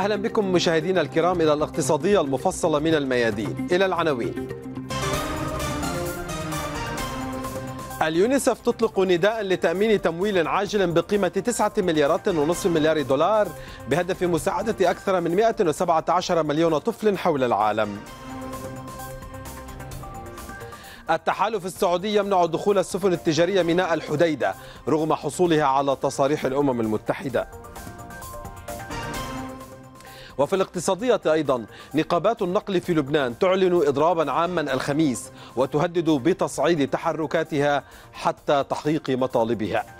أهلا بكم مشاهدينا الكرام إلى الاقتصادية المفصلة من الميادين إلى العناوين اليونيسف تطلق نداء لتأمين تمويل عاجل بقيمة 9 مليارات ونصف مليار دولار بهدف مساعدة أكثر من 117 مليون طفل حول العالم التحالف السعودي يمنع دخول السفن التجارية ميناء الحديدة رغم حصولها على تصاريح الأمم المتحدة وفي الاقتصادية أيضا نقابات النقل في لبنان تعلن إضرابا عاما الخميس وتهدد بتصعيد تحركاتها حتى تحقيق مطالبها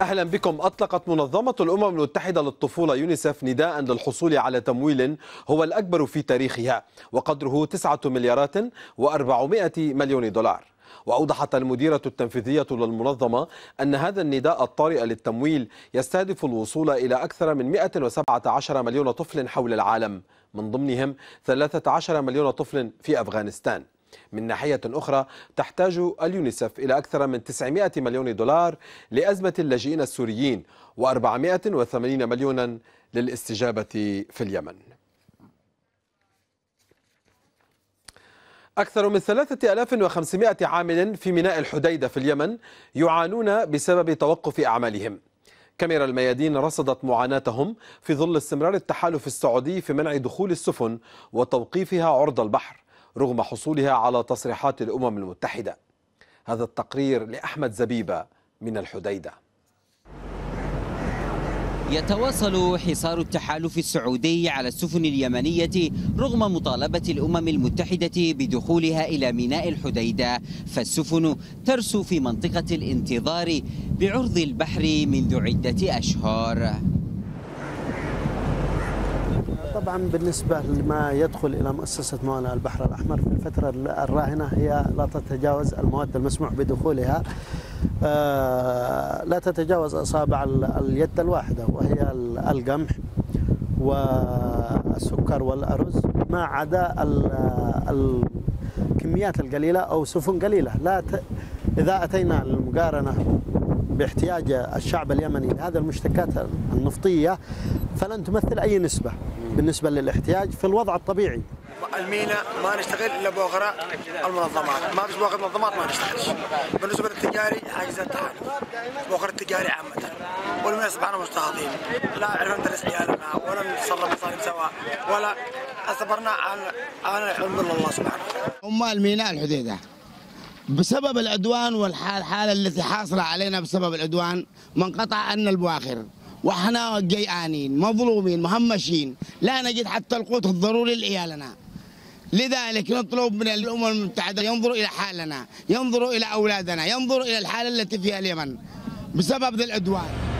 اهلا بكم اطلقت منظمه الامم المتحده للطفوله يونيسف نداء للحصول على تمويل هو الاكبر في تاريخها وقدره 9 مليارات و400 مليون دولار وأوضحت المديرة التنفيذية للمنظمة أن هذا النداء الطارئ للتمويل يستهدف الوصول إلى أكثر من 117 مليون طفل حول العالم من ضمنهم 13 مليون طفل في أفغانستان من ناحية أخرى تحتاج اليونيسف إلى أكثر من 900 مليون دولار لأزمة اللاجئين السوريين و480 مليونا للاستجابة في اليمن أكثر من 3500 عامل في ميناء الحديدة في اليمن يعانون بسبب توقف أعمالهم كاميرا الميادين رصدت معاناتهم في ظل استمرار التحالف السعودي في منع دخول السفن وتوقيفها عرض البحر رغم حصولها على تصريحات الأمم المتحدة هذا التقرير لأحمد زبيبة من الحديده يتواصل حصار التحالف السعودي على السفن اليمنية رغم مطالبة الأمم المتحدة بدخولها إلى ميناء الحديدة فالسفن ترسو في منطقة الانتظار بعرض البحر منذ عدة أشهر طبعا بالنسبة لما يدخل إلى مؤسسة موانا البحر الأحمر في الفترة الراهنة هي لا تتجاوز المواد المسموح بدخولها آه، لا تتجاوز أصابع اليد الواحدة وهي القمح والسكر والأرز ما عدا الكميات القليلة أو سفن قليلة لا ت... إذا أتينا المقارنة باحتياج الشعب اليمني لهذه المشتكات النفطية فلن تمثل أي نسبة بالنسبه للاحتياج في الوضع الطبيعي. المينا ما نشتغل الا بوغراء المنظمات، ما فيش بوغراء المنظمات ما نشتغلش. بالنسبه للتجاري حاجز التحالف. بوغراء التجاري عامه. والميناء سبحانه مجتهدين. لا عرفنا ندرس عيالنا ولا نتصرف مصاري سواء ولا اصبرنا عن عن الحمد لله سبحانه وتعالى. هم الميناء الحديده. بسبب العدوان والحاله التي حاصله علينا بسبب العدوان منقطع عنا البواخر واحنا جيعانين مظلومين مهمشين لا نجد حتى القوت الضروري لعيالنا لذلك نطلب من الامم المتحده ينظروا الى حالنا ينظروا الى اولادنا ينظروا الى الحاله التي فيها اليمن بسبب العدوان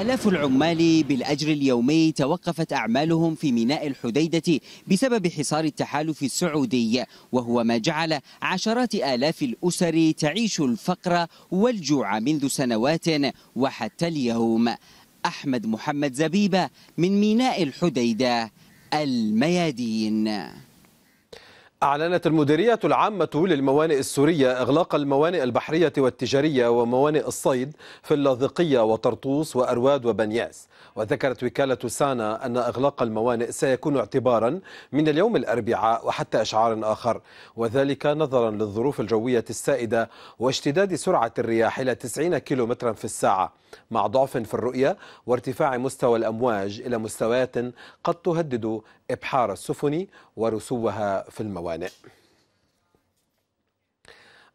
آلاف العمال بالأجر اليومي توقفت أعمالهم في ميناء الحديدة بسبب حصار التحالف السعودي وهو ما جعل عشرات آلاف الأسر تعيش الفقر والجوع منذ سنوات وحتى اليوم أحمد محمد زبيبة من ميناء الحديدة الميادين أعلنت المديرية العامة للموانئ السورية إغلاق الموانئ البحرية والتجارية وموانئ الصيد في اللاذقية وطرطوس وأرواد وبنياس وذكرت وكالة سانا أن إغلاق الموانئ سيكون اعتبارا من اليوم الأربعاء وحتى إشعار آخر وذلك نظرا للظروف الجوية السائدة واشتداد سرعة الرياح إلى 90 كم في الساعة مع ضعف في الرؤية وارتفاع مستوى الأمواج إلى مستويات قد تهدد إبحار السفن ورسوها في الموانئ الموانئ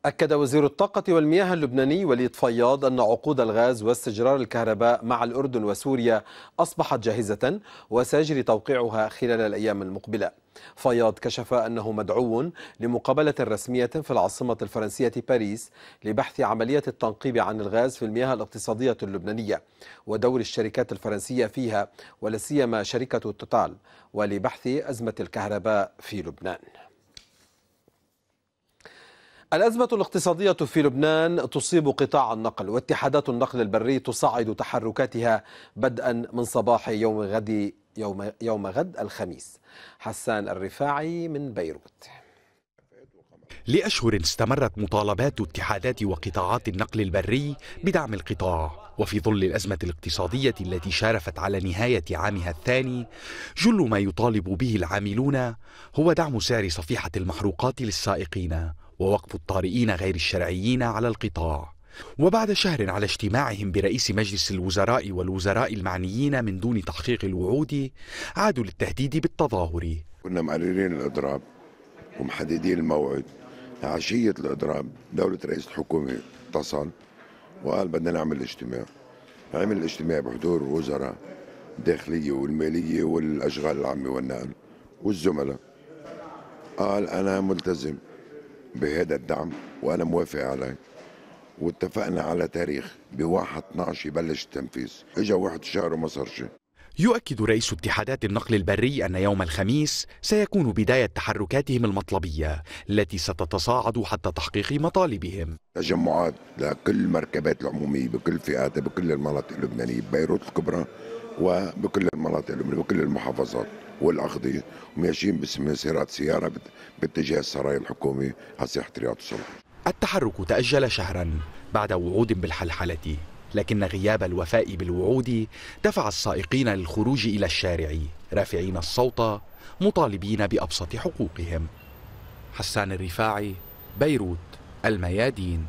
أكد وزير الطاقة والمياه اللبناني وليد فياض أن عقود الغاز واستجرار الكهرباء مع الأردن وسوريا أصبحت جاهزة وسيجري توقيعها خلال الأيام المقبلة فياض كشف أنه مدعو لمقابلة رسمية في العاصمة الفرنسية باريس لبحث عملية التنقيب عن الغاز في المياه الاقتصادية اللبنانية ودور الشركات الفرنسية فيها ولسيما شركة توتال ولبحث أزمة الكهرباء في لبنان الأزمة الاقتصادية في لبنان تصيب قطاع النقل واتحادات النقل البري تصعد تحركاتها بدءا من صباح يوم غد يوم, يوم غد الخميس حسان الرفاعي من بيروت لأشهر استمرت مطالبات اتحادات وقطاعات النقل البري بدعم القطاع وفي ظل الأزمة الاقتصادية التي شارفت على نهاية عامها الثاني جل ما يطالب به العاملون هو دعم سعر صفيحة المحروقات للسائقين ووقف الطارئين غير الشرعيين على القطاع وبعد شهر على اجتماعهم برئيس مجلس الوزراء والوزراء المعنيين من دون تحقيق الوعود عادوا للتهديد بالتظاهر كنا معررين الاضراب ومحددين الموعد عشية الاضراب دولة رئيس الحكومة اتصل وقال بدنا نعمل اجتماع عمل الاجتماع بحضور الوزراء الداخلية والمالية والأشغال العامة والنقل والزملاء قال أنا ملتزم بهذا الدعم وانا موافق عليه واتفقنا على تاريخ بواحد 12 يبلش التنفيذ اجا واحد شهر وما صار شيء يؤكد رئيس اتحادات النقل البري أن يوم الخميس سيكون بداية تحركاتهم المطلبية التي ستتصاعد حتى تحقيق مطالبهم تجمعات لكل المركبات العمومية بكل فئاتها بكل المناطق اللبنانية ببيروت الكبرى وبكل المناطق اللبنانية بكل المحافظات والأخضي وماشيين سيارات سيارة باتجاه السراي الحكومي على ساحة رياض الصلح التحرك تأجل شهرا بعد وعود بالحلحلة لكن غياب الوفاء بالوعود دفع السائقين للخروج الى الشارع رافعين الصوت مطالبين بابسط حقوقهم حسان الرفاعي بيروت الميادين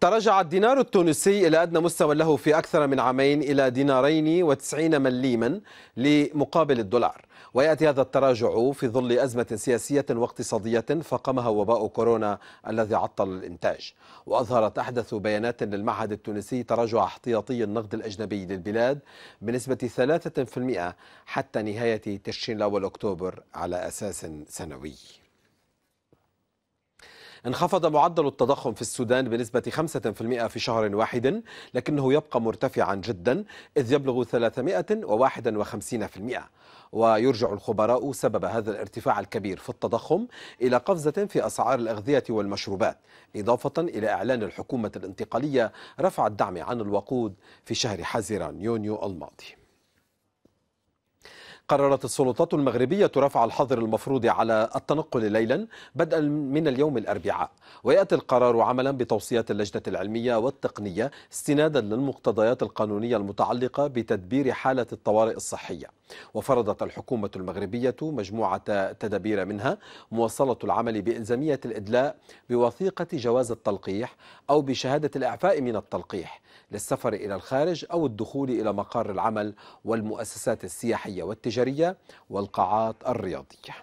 تراجع الدينار التونسي إلى أدنى مستوى له في أكثر من عامين إلى دينارين وتسعين مليما لمقابل الدولار ويأتي هذا التراجع في ظل أزمة سياسية واقتصادية فقمها وباء كورونا الذي عطل الإنتاج وأظهرت أحدث بيانات للمعهد التونسي تراجع احتياطي النقد الأجنبي للبلاد بنسبة 3% حتى نهاية تشرين الأول أكتوبر على أساس سنوي انخفض معدل التضخم في السودان بنسبة 5% في شهر واحد لكنه يبقى مرتفعا جدا إذ يبلغ 351% ويرجع الخبراء سبب هذا الارتفاع الكبير في التضخم إلى قفزة في أسعار الأغذية والمشروبات إضافة إلى إعلان الحكومة الانتقالية رفع الدعم عن الوقود في شهر حزيران يونيو الماضي قررت السلطات المغربية رفع الحظر المفروض على التنقل ليلا بدءا من اليوم الأربعاء ويأتي القرار عملا بتوصيات اللجنة العلمية والتقنية استنادا للمقتضيات القانونية المتعلقة بتدبير حالة الطوارئ الصحية وفرضت الحكومة المغربية مجموعة تدابير منها مواصلة العمل بإلزامية الإدلاء بوثيقة جواز التلقيح أو بشهادة الإعفاء من التلقيح للسفر إلى الخارج أو الدخول إلى مقار العمل والمؤسسات السياحية والتجارية التجارية والقاعات الرياضية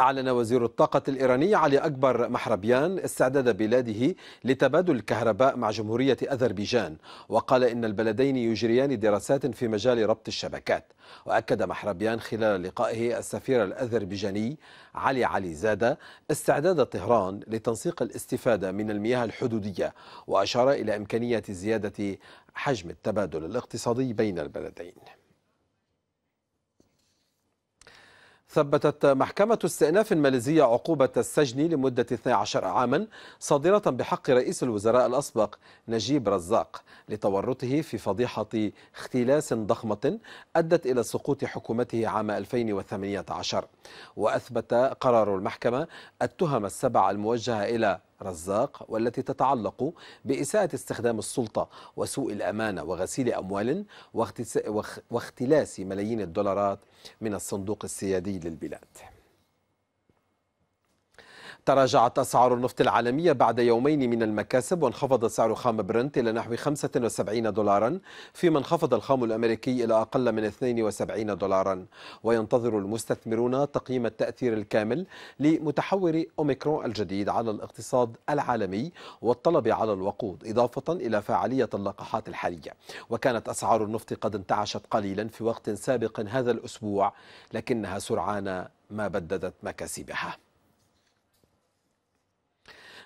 أعلن وزير الطاقة الإيراني علي أكبر محربيان استعداد بلاده لتبادل الكهرباء مع جمهورية أذربيجان وقال إن البلدين يجريان دراسات في مجال ربط الشبكات وأكد محربيان خلال لقائه السفير الأذربيجاني علي علي زادة استعداد طهران لتنسيق الاستفادة من المياه الحدودية وأشار إلى إمكانية زيادة حجم التبادل الاقتصادي بين البلدين ثبتت محكمة استئناف الماليزية عقوبة السجن لمدة 12 عاما صادرة بحق رئيس الوزراء الأسبق نجيب رزاق لتورطه في فضيحة اختلاس ضخمة أدت إلى سقوط حكومته عام 2018 وأثبت قرار المحكمة التهم السبع الموجهة إلى رزاق والتي تتعلق بإساءة استخدام السلطة وسوء الأمانة وغسيل أموال واختلاس ملايين الدولارات من الصندوق السيادي للبلاد تراجعت أسعار النفط العالمية بعد يومين من المكاسب وانخفض سعر خام برنت إلى نحو 75 دولارا فيما انخفض الخام الأمريكي إلى أقل من 72 دولارا وينتظر المستثمرون تقييم التأثير الكامل لمتحور أوميكرون الجديد على الاقتصاد العالمي والطلب على الوقود إضافة إلى فعالية اللقاحات الحالية وكانت أسعار النفط قد انتعشت قليلا في وقت سابق هذا الأسبوع لكنها سرعان ما بددت مكاسبها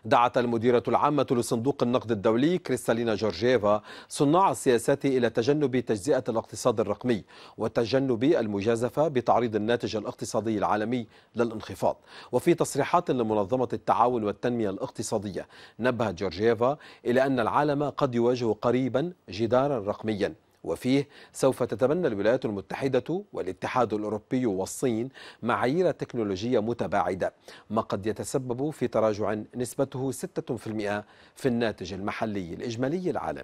دعت المديرة العامة لصندوق النقد الدولي كريستالينا جورجيفا صناع السياسات إلى تجنب تجزئة الاقتصاد الرقمي وتجنب المجازفة بتعريض الناتج الاقتصادي العالمي للانخفاض وفي تصريحات لمنظمة التعاون والتنمية الاقتصادية نبهت جورجيفا إلى أن العالم قد يواجه قريبا جدارا رقميا وفيه سوف تتبنى الولايات المتحدة والاتحاد الأوروبي والصين معايير تكنولوجية متباعدة ما قد يتسبب في تراجع نسبته 6% في الناتج المحلي الإجمالي العالمي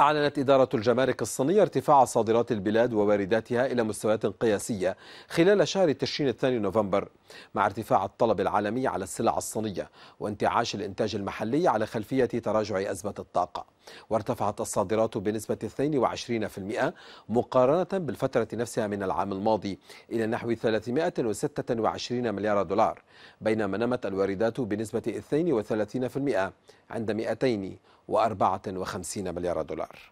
أعلنت إدارة الجمارك الصينية ارتفاع صادرات البلاد ووارداتها إلى مستويات قياسية خلال شهر تشرين الثاني نوفمبر مع ارتفاع الطلب العالمي على السلع الصينية وانتعاش الإنتاج المحلي على خلفية تراجع أزمة الطاقة وارتفعت الصادرات بنسبة 22% مقارنة بالفترة نفسها من العام الماضي إلى نحو 326 مليار دولار بينما نمت الواردات بنسبة 32% عند 254 مليار دولار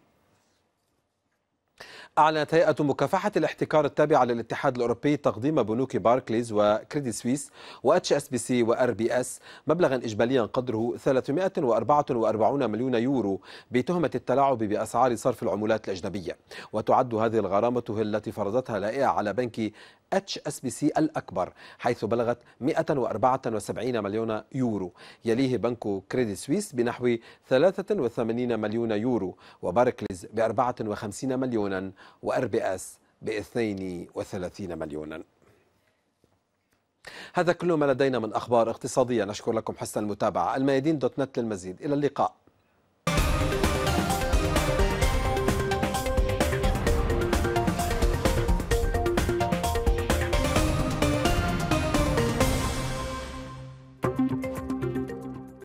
أعلنت هيئة مكافحة الاحتكار التابعة للاتحاد الأوروبي تقديم بنوك باركليز وكريدي سويس واتش اس بي سي وار بي اس مبلغا إجماليا قدره 344 مليون يورو بتهمة التلاعب بأسعار صرف العملات الأجنبية وتعد هذه الغرامة التي فرضتها لائحة على بنك اتش اس بي سي الأكبر حيث بلغت 174 مليون يورو يليه بنك كريدي سويس بنحو 83 مليون يورو وباركليز ب 54 مليون مليونا وار بي اس ب 32 مليونا هذا كل ما لدينا من أخبار اقتصادية نشكر لكم حسن المتابعة الميادين دوت نت للمزيد إلى اللقاء